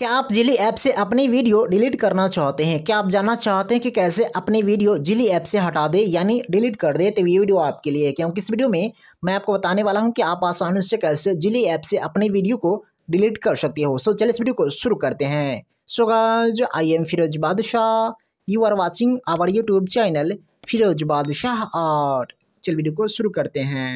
क्या आप जिली ऐप से अपनी वीडियो डिलीट करना चाहते हैं क्या आप जानना चाहते हैं कि कैसे अपनी वीडियो जिली ऐप से हटा दे यानी डिलीट कर दे तो ये वीडियो आपके लिए है क्योंकि इस वीडियो में मैं आपको बताने वाला हूं कि आप आसानी से कैसे जिली ऐप से अपनी वीडियो को डिलीट कर सकते हो सो चलिए इस वीडियो को शुरू करते हैं सो गाज आई am Firoz Badshah you are watching our YouTube channel Firoz Badshah art चल वीडियो को शुरू करते हैं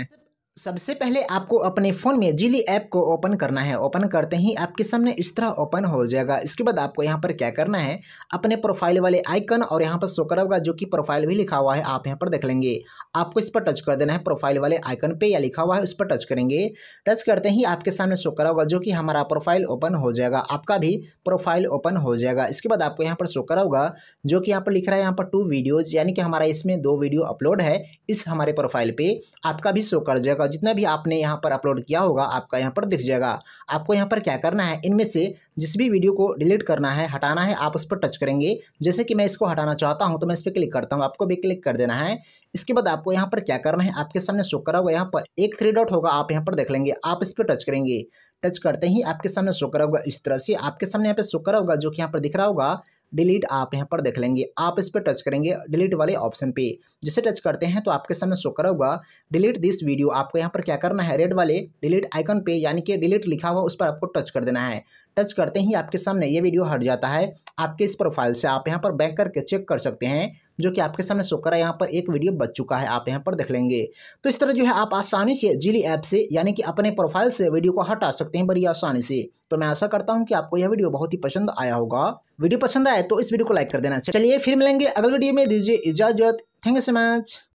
सबसे पहले आपको अपने फ़ोन में जिली ऐप को ओपन करना है ओपन करते ही आपके सामने इस तरह ओपन हो जाएगा इसके बाद आपको यहाँ पर क्या करना है अपने प्रोफाइल वाले आइकन और यहाँ पर शो करा जो कि प्रोफाइल भी लिखा हुआ है आप यहाँ पर देख लेंगे आपको इस पर टच कर देना है प्रोफाइल वाले आइकन पे या लिखा हुआ है उस पर टच करेंगे टच करते ही आपके सामने शो करा होगा जो कि हमारा प्रोफाइल ओपन हो जाएगा आपका भी प्रोफाइल ओपन हो जाएगा इसके बाद आपको यहाँ पर शो करा होगा जो कि यहाँ पर लिख रहा है यहाँ पर टू वीडियोज़ यानी कि हमारा इसमें दो वीडियो अपलोड है इस हमारे प्रोफाइल पर आपका भी शो कर जाएगा होगा जितना भी आपने यहाँ पर अपलोड किया होगा आपका यहाँ पर दिख जाएगा आपको यहाँ पर क्या करना है इनमें से जिस भी वीडियो को डिलीट करना है हटाना है आप उस पर टच करेंगे जैसे कि मैं इसको हटाना चाहता हूँ तो मैं इस पर क्लिक करता हूँ आपको भी क्लिक कर देना है इसके बाद आपको यहाँ पर क्या करना है आपके सामने शो करा हुआ यहाँ पर एक थ्री डॉट होगा आप यहाँ पर देख लेंगे आप इस पर टच करेंगे टच करते ही आपके सामने शो करा होगा इस तरह से आपके सामने यहाँ पर शो करा होगा जो कि यहाँ पर दिख रहा होगा डिलीट आप यहाँ पर देख लेंगे आप इस पर टच करेंगे डिलीट वाले ऑप्शन पे जिसे टच करते हैं तो आपके सामने शो करा होगा डिलीट दिस वीडियो आपको यहाँ पर क्या करना है रेड वाले डिलीट आइकन पे यानी कि डिलीट लिखा हुआ उस पर आपको टच कर देना है टच करते ही आपके सामने ये वीडियो हट जाता है आपके इस प्रोफाइल से आप यहाँ पर बैक करके चेक कर सकते हैं जो कि आपके सामने शो करा यहाँ पर एक वीडियो बच चुका है आप यहाँ पर देख लेंगे तो इस तरह जो है आप आसानी से जिली ऐप से यानी कि अपने प्रोफाइल से वीडियो को हटा सकते हैं बड़ी आसानी से तो मैं आशा करता हूँ कि आपको यह वीडियो बहुत ही पसंद आया होगा वीडियो पसंद आए तो इस वीडियो को लाइक कर देना चलिए फिर मिलेंगे अगले वीडियो में दीजिए इजाजत थैंक यू सो मच